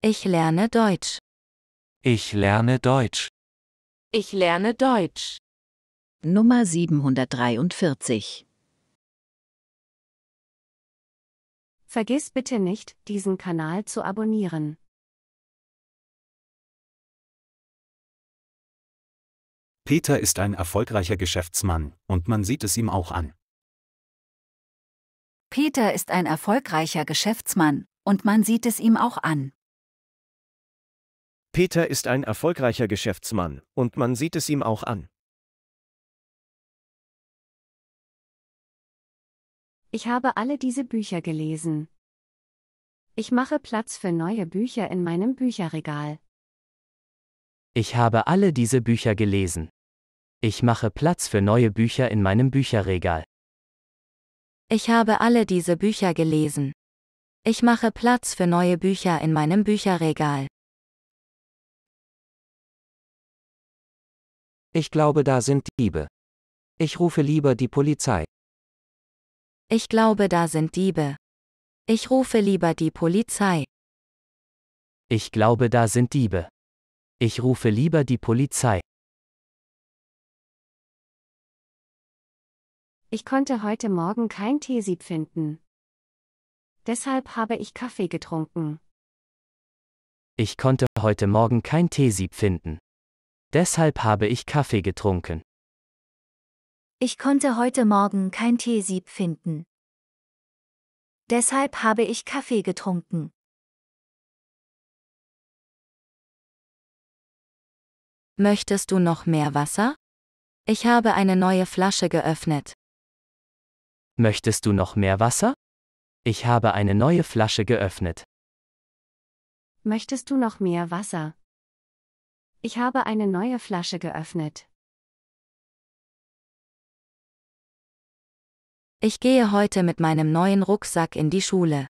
Ich lerne Deutsch. Ich lerne Deutsch. Ich lerne Deutsch. Nummer 743. Vergiss bitte nicht, diesen Kanal zu abonnieren. Peter ist ein erfolgreicher Geschäftsmann, und man sieht es ihm auch an. Peter ist ein erfolgreicher Geschäftsmann, und man sieht es ihm auch an. Peter ist ein erfolgreicher Geschäftsmann, und man sieht es ihm auch an. Ich habe alle diese Bücher gelesen. Ich mache Platz für neue Bücher in meinem Bücherregal. Ich habe alle diese Bücher gelesen. Ich mache Platz für neue Bücher in meinem Bücherregal. Ich habe alle diese Bücher gelesen. Ich mache Platz für neue Bücher in meinem Bücherregal. Ich glaube, da sind Diebe. Ich rufe lieber die Polizei. Ich glaube, da sind Diebe. Ich rufe lieber die Polizei. Ich glaube, da sind Diebe. Ich rufe lieber die Polizei. Ich konnte heute Morgen kein Teesieb finden. Deshalb habe ich Kaffee getrunken. Ich konnte heute Morgen kein Teesieb finden. Deshalb habe ich Kaffee getrunken. Ich konnte heute Morgen kein Teesieb finden. Deshalb habe ich Kaffee getrunken. Möchtest du noch mehr Wasser? Ich habe eine neue Flasche geöffnet. Möchtest du noch mehr Wasser? Ich habe eine neue Flasche geöffnet. Möchtest du noch mehr Wasser? Ich habe eine neue Flasche geöffnet. Ich gehe heute mit meinem neuen Rucksack in die Schule.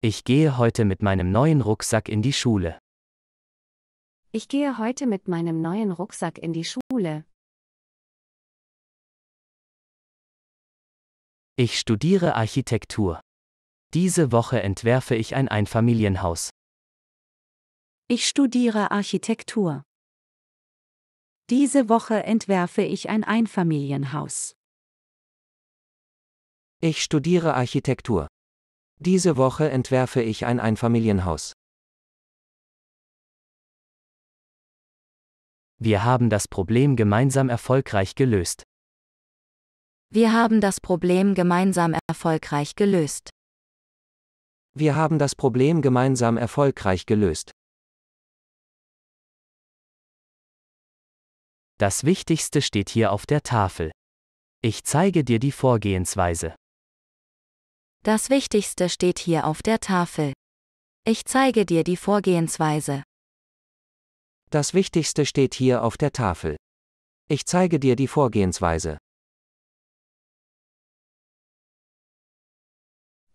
Ich gehe heute mit meinem neuen Rucksack in die Schule. Ich gehe heute mit meinem neuen Rucksack in die Schule. Ich studiere Architektur. Diese Woche entwerfe ich ein Einfamilienhaus. Ich studiere Architektur. Diese Woche entwerfe ich ein Einfamilienhaus. Ich studiere Architektur. Diese Woche entwerfe ich ein Einfamilienhaus. Wir haben das Problem gemeinsam erfolgreich gelöst. Wir haben das Problem gemeinsam erfolgreich gelöst. Wir haben das Problem gemeinsam erfolgreich gelöst. Das Wichtigste steht hier auf der Tafel. Ich zeige dir die Vorgehensweise. Das Wichtigste steht hier auf der Tafel. Ich zeige dir die Vorgehensweise. Das Wichtigste steht hier auf der Tafel. Ich zeige dir die Vorgehensweise.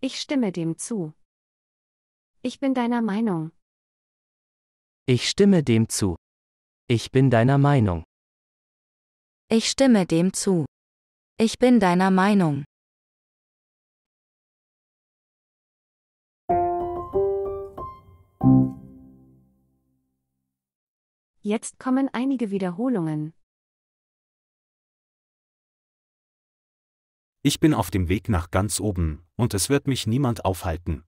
Ich stimme dem zu. Ich bin deiner Meinung. Ich stimme dem zu. Ich bin deiner Meinung. Ich stimme dem zu. Ich bin deiner Meinung. Jetzt kommen einige Wiederholungen. Ich bin auf dem Weg nach ganz oben, und es wird mich niemand aufhalten.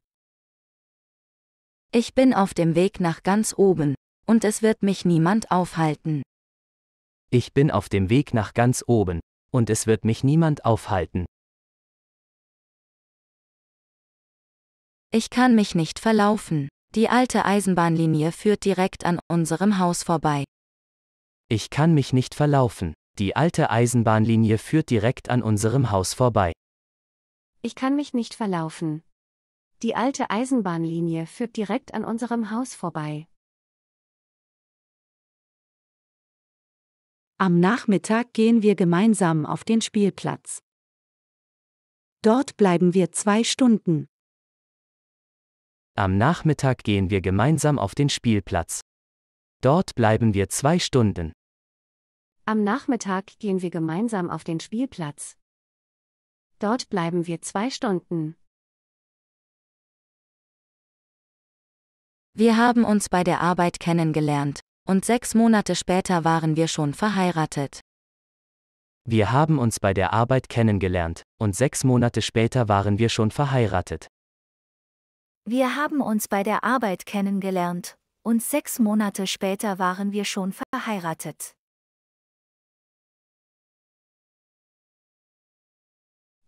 Ich bin auf dem Weg nach ganz oben, und es wird mich niemand aufhalten. Ich bin auf dem Weg nach ganz oben, und es wird mich niemand aufhalten. Ich kann mich nicht verlaufen. Die alte Eisenbahnlinie führt direkt an unserem Haus vorbei. Ich kann mich nicht verlaufen. Die alte Eisenbahnlinie führt direkt an unserem Haus vorbei. Ich kann mich nicht verlaufen. Die alte Eisenbahnlinie führt direkt an unserem Haus vorbei. Am Nachmittag gehen wir gemeinsam auf den Spielplatz. Dort bleiben wir zwei Stunden. Am Nachmittag gehen wir gemeinsam auf den Spielplatz. Dort bleiben wir zwei Stunden. Am Nachmittag gehen wir gemeinsam auf den Spielplatz. Dort bleiben wir zwei Stunden. Wir haben uns bei der Arbeit kennengelernt. Und sechs Monate später waren wir schon verheiratet. Wir haben uns bei der Arbeit kennengelernt, und sechs Monate später waren wir schon verheiratet. Wir haben uns bei der Arbeit kennengelernt, und sechs Monate später waren wir schon verheiratet.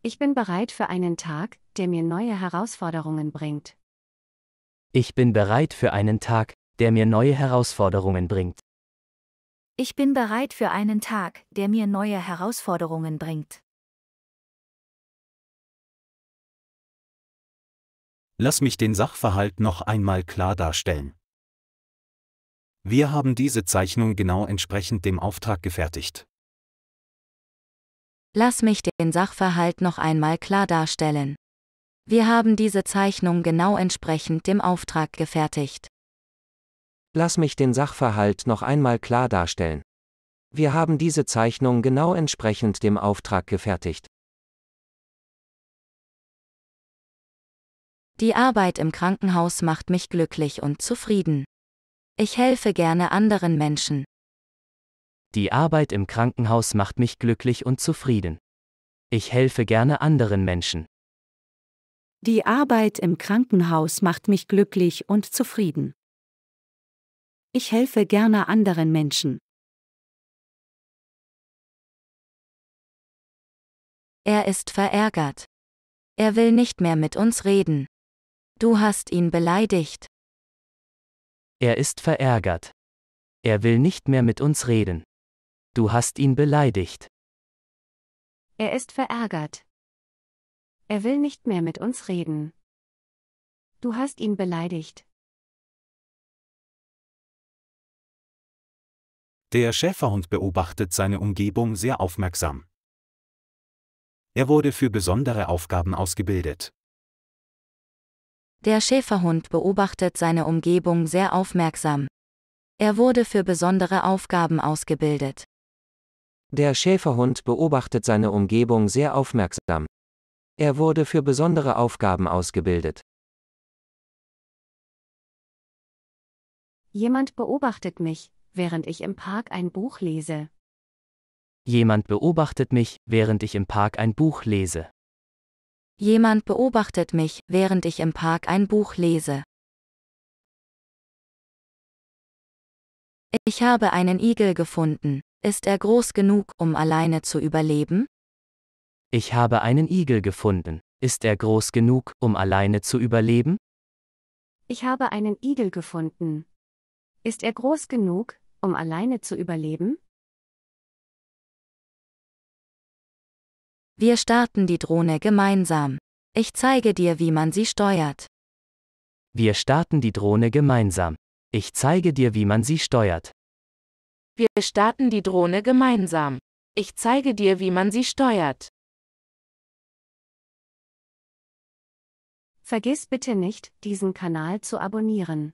Ich bin bereit für einen Tag, der mir neue Herausforderungen bringt. Ich bin bereit für einen Tag, der mir neue Herausforderungen bringt. Ich bin bereit für einen Tag, der mir neue Herausforderungen bringt. Lass mich den Sachverhalt noch einmal klar darstellen. Wir haben diese Zeichnung genau entsprechend dem Auftrag gefertigt. Lass mich den Sachverhalt noch einmal klar darstellen. Wir haben diese Zeichnung genau entsprechend dem Auftrag gefertigt. Lass mich den Sachverhalt noch einmal klar darstellen. Wir haben diese Zeichnung genau entsprechend dem Auftrag gefertigt. Die Arbeit im Krankenhaus macht mich glücklich und zufrieden. Ich helfe gerne anderen Menschen. Die Arbeit im Krankenhaus macht mich glücklich und zufrieden. Ich helfe gerne anderen Menschen. Die Arbeit im Krankenhaus macht mich glücklich und zufrieden. Ich helfe gerne anderen Menschen. Er ist verärgert. Er will nicht mehr mit uns reden. Du hast ihn beleidigt. Er ist verärgert. Er will nicht mehr mit uns reden. Du hast ihn beleidigt. Er ist verärgert. Er will nicht mehr mit uns reden. Du hast ihn beleidigt. Der Schäferhund beobachtet seine Umgebung sehr aufmerksam. Er wurde für besondere Aufgaben ausgebildet. Der Schäferhund beobachtet seine Umgebung sehr aufmerksam. Er wurde für besondere Aufgaben ausgebildet. Der Schäferhund beobachtet seine Umgebung sehr aufmerksam. Er wurde für besondere Aufgaben ausgebildet. Jemand beobachtet mich während ich im Park ein Buch lese. Jemand beobachtet mich, während ich im Park ein Buch lese. Jemand beobachtet mich, während ich im Park ein Buch lese. Ich habe einen Igel gefunden. Ist er groß genug, um alleine zu überleben? Ich habe einen Igel gefunden. Ist er groß genug, um alleine zu überleben? Ich habe einen Igel gefunden. Ist er groß genug, um alleine zu überleben? Wir starten die Drohne gemeinsam. Ich zeige dir, wie man sie steuert. Wir starten die Drohne gemeinsam. Ich zeige dir, wie man sie steuert. Wir starten die Drohne gemeinsam. Ich zeige dir, wie man sie steuert. Vergiss bitte nicht, diesen Kanal zu abonnieren.